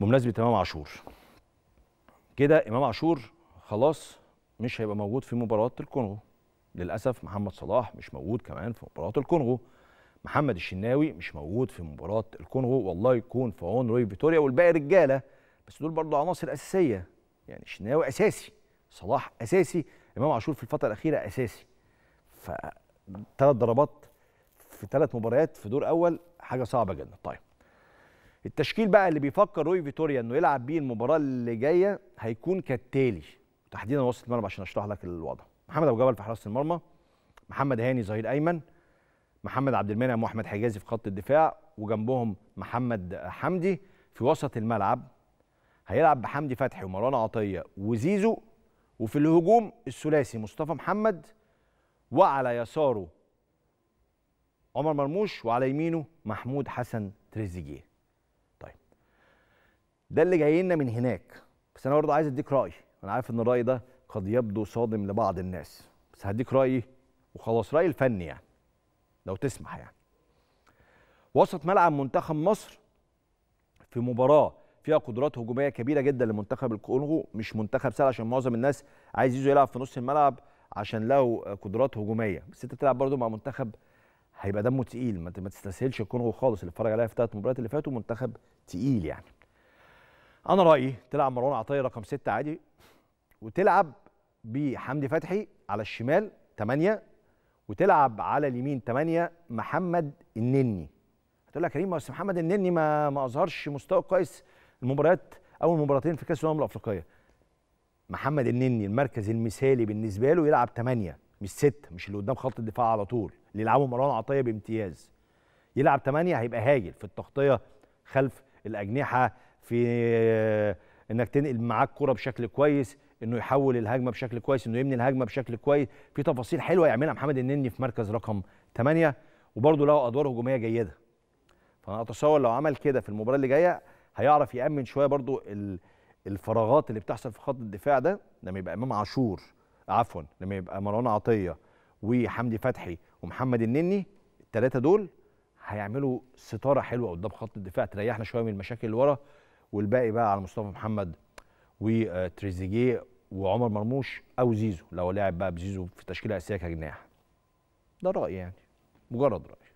بمناسبه امام عاشور كده امام عاشور خلاص مش هيبقى موجود في مباراه الكونغو للاسف محمد صلاح مش موجود كمان في مباراه الكونغو محمد الشناوي مش موجود في مباراه الكونغو والله يكون في عون روي فيتوريا والباقي رجاله بس دول برضه عناصر اساسيه يعني الشناوي اساسي صلاح اساسي امام عاشور في الفتره الاخيره اساسي ف ضربات في ثلاث مباريات في دور اول حاجه صعبه جدا طيب التشكيل بقى اللي بيفكر روي فيتوريا انه يلعب بيه المباراه اللي جايه هيكون كالتالي تحديدا وسط الملعب عشان اشرح لك الوضع محمد ابو جبل في حراسه المرمى محمد هاني ظهير ايمن محمد عبد المنعم واحمد حجازي في خط الدفاع وجنبهم محمد حمدي في وسط الملعب هيلعب بحمدي فتحي ومروان عطيه وزيزو وفي الهجوم الثلاثي مصطفى محمد وعلى يساره عمر مرموش وعلى يمينه محمود حسن تريزيجيه ده اللي جاي لنا من هناك بس انا برضه عايز اديك راي انا عارف ان الراي ده قد يبدو صادم لبعض الناس بس هديك رايي وخلاص رايي الفني يعني لو تسمح يعني وسط ملعب منتخب مصر في مباراه فيها قدرات هجوميه كبيره جدا لمنتخب الكونغو مش منتخب سهل عشان معظم الناس عايز يزو يلعب في نص الملعب عشان له قدرات هجوميه بس انت بتلعب برضه مع منتخب هيبقى دمه تقيل ما تستسهلش الكونغو خالص اللي اتفرج عليها في ثلاث مباريات اللي فاتوا منتخب تقيل يعني انا رايي تلعب مروان عطيه رقم 6 عادي وتلعب بحمدي فتحي على الشمال 8 وتلعب على اليمين 8 محمد النني هتقول لك كريم بس محمد النني ما ما اظهرش مستوى كويس المباريات اول مباراتين في كاس الامم الافريقيه محمد النني المركز المثالي بالنسبه له يلعب 8 مش 6 مش اللي قدام خط الدفاع على طول اللي يلعبه مروان عطيه بامتياز يلعب 8 هيبقى هايل في التغطيه خلف الاجنحه في آه، انك تنقل معاك كرة بشكل كويس انه يحول الهجمه بشكل كويس انه يبني الهجمه بشكل كويس في تفاصيل حلوه يعملها محمد النني في مركز رقم 8 وبرده له ادوار هجوميه جيده فانا اتصور لو عمل كده في المباراه اللي جايه هيعرف يامن شويه برده الفراغات اللي بتحصل في خط الدفاع ده لما يبقى امام عاشور عفوا لما يبقى مروان عطيه وحمدي فتحي ومحمد النني الثلاثه دول هيعملوا ستاره حلوه قدام خط الدفاع تريحنا شويه من المشاكل اللي ورا والباقي بقى على مصطفى محمد وتريزيجيه وعمر مرموش او زيزو لو لعب بقى بزيزو في تشكيله اساسيه كجناح ده رايي يعني مجرد راي